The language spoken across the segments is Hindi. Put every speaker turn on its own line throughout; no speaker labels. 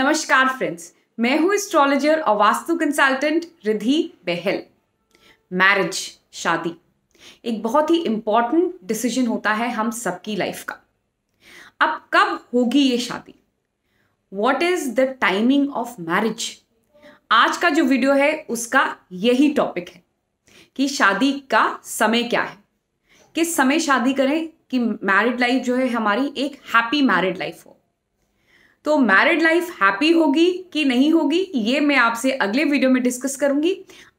नमस्कार फ्रेंड्स मैं हूं एस्ट्रोलॉजर और वास्तु कंसल्टेंट रिधि बहल मैरिज शादी एक बहुत ही इम्पॉर्टेंट डिसीजन होता है हम सबकी लाइफ का अब कब होगी ये शादी what is the timing of marriage आज का जो वीडियो है उसका यही टॉपिक है कि शादी का समय क्या है किस समय शादी करें कि मैरिड लाइफ जो है हमारी एक हैप्पी मैरिड लाइफ हो तो मैरिड लाइफ हैप्पी होगी कि नहीं होगी ये मैं आपसे अगले वीडियो में डिस्कस करूंगी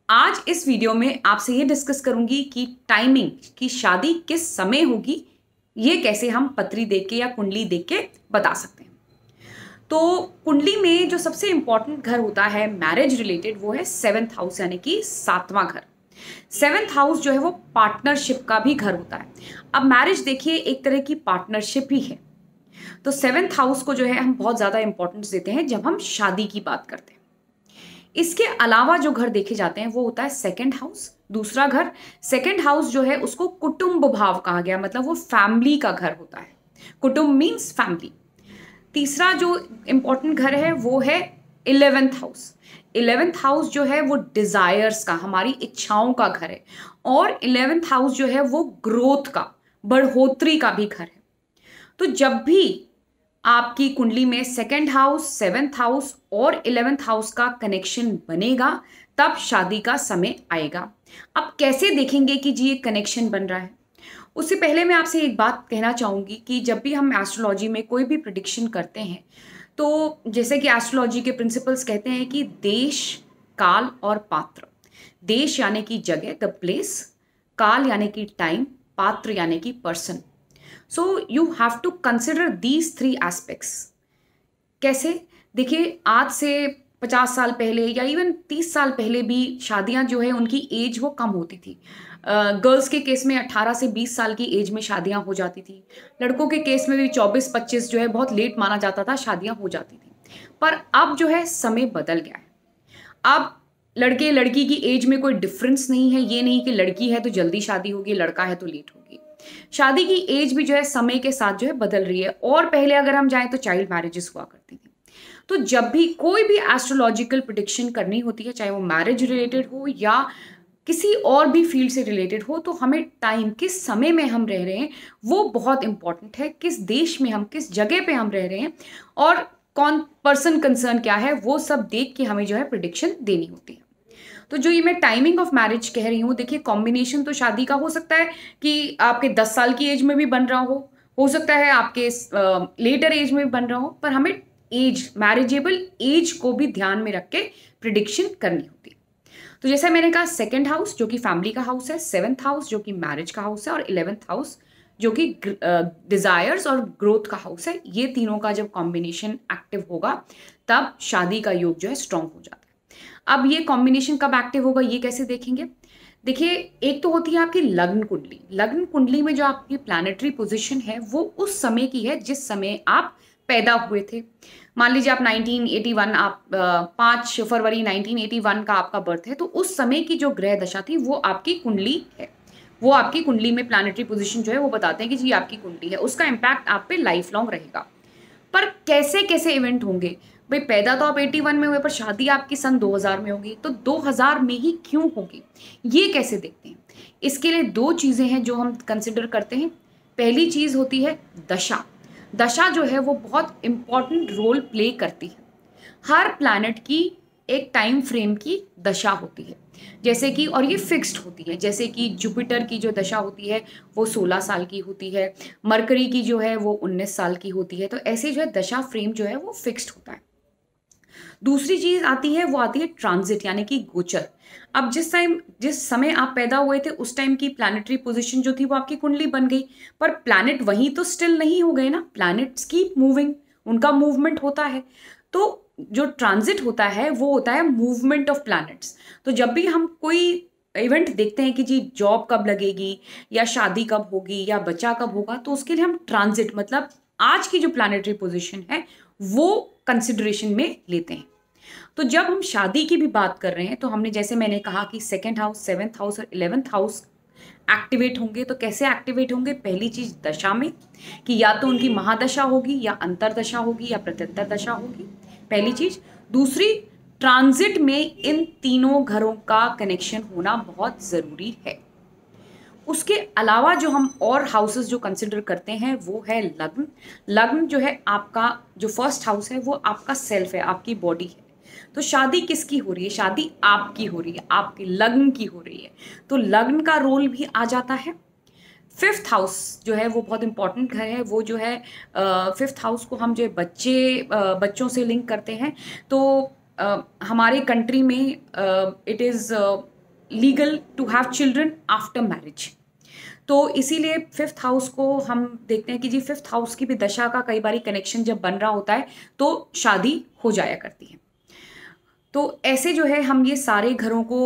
आज इस वीडियो में आपसे ये डिस्कस करूंगी कि टाइमिंग की शादी किस समय होगी ये कैसे हम पत्री देख के या कुंडली देख के बता सकते हैं तो कुंडली में जो सबसे इम्पॉर्टेंट घर होता है मैरिज रिलेटेड वो है सेवन्थ हाउस यानी कि सातवां घर सेवेंथ हाउस जो है वो पार्टनरशिप का भी घर होता है अब मैरिज देखिए एक तरह की पार्टनरशिप ही है तो सेवेंथ हाउस को जो है हम बहुत ज़्यादा इंपॉर्टेंस देते हैं जब हम शादी की बात करते हैं इसके अलावा जो घर देखे जाते हैं वो होता है सेकेंड हाउस दूसरा घर सेकेंड हाउस जो है उसको कुटुंब भाव कहा गया मतलब वो फैमिली का घर होता है कुटुंब मीन्स फैमिली तीसरा जो इम्पोर्टेंट घर है वो है इलेवेंथ हाउस इलेवेंथ हाउस जो है वो डिज़ायर्स का हमारी इच्छाओं का घर है और इलेवेंथ हाउस जो है वो ग्रोथ का बढ़ोतरी का भी घर है तो जब भी आपकी कुंडली में सेकेंड हाउस सेवेंथ हाउस और इलेवेंथ हाउस का कनेक्शन बनेगा तब शादी का समय आएगा अब कैसे देखेंगे कि जी ये कनेक्शन बन रहा है उससे पहले मैं आपसे एक बात कहना चाहूँगी कि जब भी हम एस्ट्रोलॉजी में कोई भी प्रडिक्शन करते हैं तो जैसे कि एस्ट्रोलॉजी के प्रिंसिपल्स कहते हैं कि देश काल और पात्र देश यानी कि जगह द प्लेस काल यानी कि टाइम पात्र यानी कि person so you have to consider these three aspects कैसे देखिए आज से पचास साल पहले या इवन तीस साल पहले भी शादियां जो है उनकी एज वो कम होती थी गर्ल्स uh, के केस में 18 से 20 साल की एज में शादियां हो जाती थी लड़कों के केस में भी 24-25 जो है बहुत लेट माना जाता था शादियां हो जाती थी पर अब जो है समय बदल गया है अब लड़के लड़की की एज में कोई डिफरेंस नहीं है ये नहीं कि लड़की है तो जल्दी शादी होगी लड़का है तो लेट होगी शादी की एज भी जो है समय के साथ जो है बदल रही है और पहले अगर हम जाए तो चाइल्ड मैरिजेस हुआ करती थी तो जब भी कोई भी एस्ट्रोलॉजिकल प्रोडिक्शन करनी होती है चाहे वो मैरिज रिलेटेड हो या किसी और भी फील्ड से रिलेटेड हो तो हमें टाइम किस समय में हम रह रहे हैं वो बहुत इंपॉर्टेंट है किस देश में हम किस जगह पे हम रह रहे हैं और कौन पर्सन कंसर्न क्या है वो सब देख के हमें जो है प्रडिक्शन देनी होती है तो जो ये मैं टाइमिंग ऑफ मैरिज कह रही हूँ देखिए कॉम्बिनेशन तो शादी का हो सकता है कि आपके दस साल की एज में भी बन रहा हो हो सकता है आपके लेटर एज में भी बन रहा हो पर हमें एज मैरिजेबल एज को भी ध्यान में रख के प्रिडिक्शन करनी होती है तो जैसा मैंने कहा सेकेंड हाउस जो कि फैमिली का हाउस है सेवन्थ हाउस जो कि मैरिज का हाउस है और इलेवेंथ हाउस जो कि डिज़ायर्स और ग्रोथ का हाउस है ये तीनों का जब कॉम्बिनेशन एक्टिव होगा तब शादी का योग जो है स्ट्रांग हो जाता है अब ये कॉम्बिनेशन कब एक्टिव होगा ये कैसे देखेंगे देखिए एक तो होती है आपकी लग्न कुंडली लग्न कुंडली में जो आपकी प्लानिटरी पोजिशन है वो उस समय की है जिस समय आप पैदा हुए थे मान लीजिए आप 1981 आप पाँच फरवरी 1981 का आपका बर्थ है तो उस समय की जो ग्रह दशा थी वो आपकी कुंडली है वो आपकी कुंडली में प्लानिटरी पोजीशन जो है वो बताते हैं कि जी आपकी कुंडली है उसका इम्पैक्ट आप पे लाइफ लॉन्ग रहेगा पर कैसे कैसे इवेंट होंगे भाई पैदा तो आप 81 में हुए पर शादी आपकी सन 2000 में होगी तो 2000 में ही क्यों होगी ये कैसे देखते हैं इसके लिए दो चीज़ें हैं जो हम कंसिडर करते हैं पहली चीज़ होती है दशा दशा जो है वो बहुत इम्पॉर्टेंट रोल प्ले करती है हर प्लानट की एक टाइम फ्रेम की दशा होती है जैसे कि और ये फिक्स्ड होती है जैसे कि जुपिटर की जो दशा होती है वो 16 साल की होती है मरकरी की जो है वो 19 साल की होती है तो ऐसे जो है दशा फ्रेम जो है वो फिक्स्ड होता है दूसरी चीज आती है वो आती है ट्रांजिट यानी कि गोचर अब जिस टाइम जिस समय आप पैदा हुए थे उस टाइम की प्लानिटरी पोजिशन जो थी वो आपकी कुंडली बन गई पर प्लानिट वहीं तो स्टिल नहीं हो गए ना प्लानिट्स की मूविंग उनका मूवमेंट होता है तो जो ट्रांजिट होता है वो होता है मूवमेंट ऑफ प्लैनेट्स तो जब भी हम कोई इवेंट देखते हैं कि जी जॉब कब लगेगी या शादी कब होगी या बच्चा कब होगा तो उसके लिए हम ट्रांजिट मतलब आज की जो प्लानिटरी पोजीशन है वो कंसिडरेशन में लेते हैं तो जब हम शादी की भी बात कर रहे हैं तो हमने जैसे मैंने कहा कि सेकेंड हाउस सेवन्थ हाउस और इलेवेंथ हाउस एक्टिवेट होंगे तो कैसे एक्टिवेट होंगे पहली चीज दशा में कि या तो उनकी महादशा होगी या अंतरदशा होगी या प्रत्यंतर दशा होगी पहली चीज दूसरी ट्रांजिट में इन तीनों घरों का कनेक्शन होना बहुत ज़रूरी है उसके अलावा जो हम और हाउसेस जो कंसिडर करते हैं वो है लग्न लग्न जो है आपका जो फर्स्ट हाउस है वो आपका सेल्फ है आपकी बॉडी है तो शादी किसकी हो रही है शादी आपकी हो रही है आपके लग्न की हो रही है तो लग्न का रोल भी आ जाता है फिफ्थ हाउस जो है वो बहुत इंपॉर्टेंट घर है वो जो है फिफ्थ हाउस को हम जो है बच्चे बच्चों से लिंक करते हैं तो हमारे कंट्री में it is legal to have children after marriage तो इसीलिए फिफ्थ हाउस को हम देखते हैं कि जी फिफ्थ हाउस की भी दशा का कई बार कनेक्शन जब बन रहा होता है तो शादी हो जाया करती है तो ऐसे जो है हम ये सारे घरों को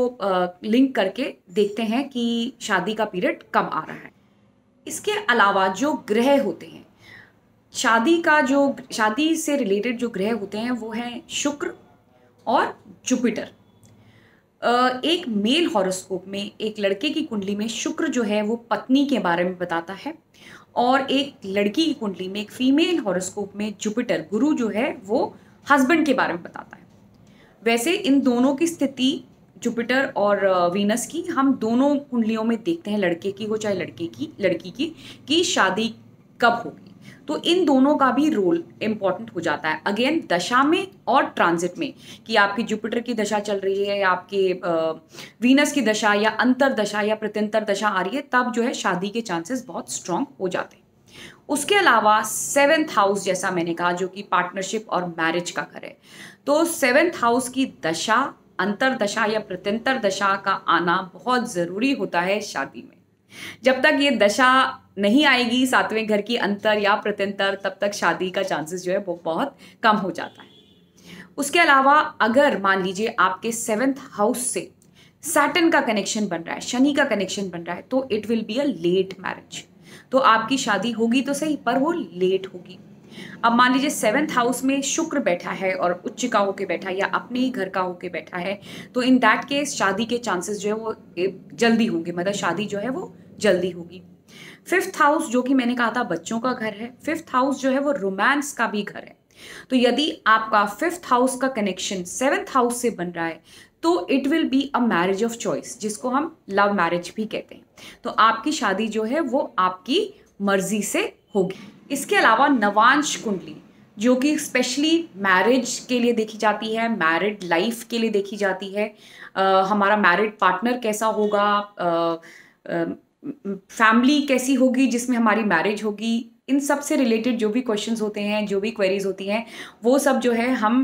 लिंक करके देखते हैं कि शादी का पीरियड कम आ रहा है इसके अलावा जो ग्रह होते हैं शादी का जो शादी से रिलेटेड जो ग्रह होते हैं वो हैं शुक्र और जुपिटर एक मेल हॉरोस्कोप में एक लड़के की कुंडली में शुक्र जो है वो पत्नी के बारे में बताता है और एक लड़की की कुंडली में एक फीमेल हॉरोस्कोप में जुपिटर गुरु जो है वो हस्बैंड के बारे में बताता है वैसे इन दोनों की स्थिति जुपिटर और वीनस की हम दोनों कुंडलियों में देखते हैं लड़के की हो चाहे लड़के की लड़की की कि शादी कब होगी तो इन दोनों का भी रोल इंपॉर्टेंट हो जाता है अगेन दशा में और ट्रांजिट में कि आपकी जुपिटर की दशा चल रही है या आपके वीनस की दशा या अंतर दशा या प्रत्यंतर दशा आ रही है तब जो है शादी के चांसेस बहुत स्ट्रांग हो जाते हैं उसके अलावा सेवेंथ हाउस जैसा मैंने कहा जो कि पार्टनरशिप और मैरिज का घर है तो सेवेंथ हाउस की दशा अंतर दशा या प्रत्यंतर दशा का आना बहुत ज़रूरी होता है शादी में जब तक ये दशा नहीं आएगी सातवें घर की अंतर या प्रत्यंतर तब तक शादी का चांसेस जो है वो बहुत कम हो जाता है उसके अलावा अगर मान लीजिए आपके सेवेंथ हाउस से सैटन का कनेक्शन बन रहा है शनि का कनेक्शन बन रहा है तो it will be a late marriage तो आपकी शादी होगी तो सही पर वो लेट होगी अब मान लीजिए सेवेंथ हाउस में शुक्र बैठा है और उच्च का होके बैठा है या अपने ही घर का होके बैठा है तो इन दैट केस शादी के चांसेस जो है वो जल्दी होंगे मतलब शादी जो है वो जल्दी होगी फिफ्थ हाउस जो कि मैंने कहा था बच्चों का घर है फिफ्थ हाउस जो है वो रोमांस का भी घर है तो यदि आपका फिफ्थ हाउस का कनेक्शन सेवेंथ हाउस से बन रहा है तो it will be a marriage of choice जिसको हम लव मैरिज भी कहते हैं तो आपकी शादी जो है वो आपकी मर्जी से होगी इसके अलावा नवांश कुंडली जो कि स्पेशली मैरिज के लिए देखी जाती है मैरिड लाइफ के लिए देखी जाती है आ, हमारा मैरिड पार्टनर कैसा होगा आ, आ, फैमिली कैसी होगी जिसमें हमारी मैरिज होगी इन सब से रिलेटेड जो भी क्वेश्चंस होते हैं जो भी क्वेरीज होती हैं वो सब जो है हम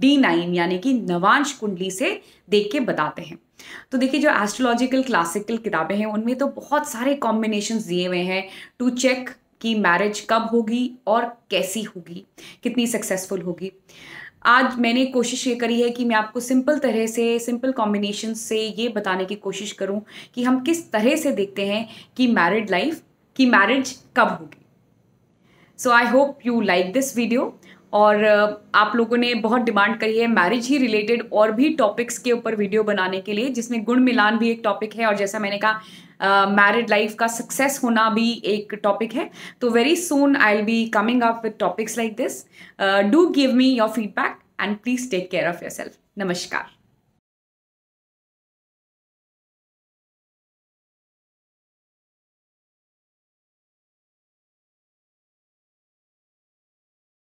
डी नाइन यानी कि नवांश कुंडली से देख के बताते हैं तो देखिए जो एस्ट्रोलॉजिकल क्लासिकल किताबें हैं उनमें तो बहुत सारे कॉम्बिनेशन दिए हुए हैं टू चेक कि मैरिज कब होगी और कैसी होगी कितनी सक्सेसफुल होगी आज मैंने कोशिश ये करी है कि मैं आपको सिंपल तरह से सिंपल कॉम्बिनेशन से ये बताने की कोशिश करूँ कि हम किस तरह से देखते हैं कि मैरिड लाइफ की मैरिज कब होगी so I hope you like this video और आप लोगों ने बहुत डिमांड करी है मैरिज ही रिलेटेड और भी टॉपिक्स के ऊपर वीडियो बनाने के लिए जिसमें गुण मिलान भी एक टॉपिक है और जैसा मैंने कहा मैरिड लाइफ का सक्सेस होना भी एक टॉपिक है तो very soon I will be coming up with topics like this do give me your feedback and please take care of your सेल्फ नमस्कार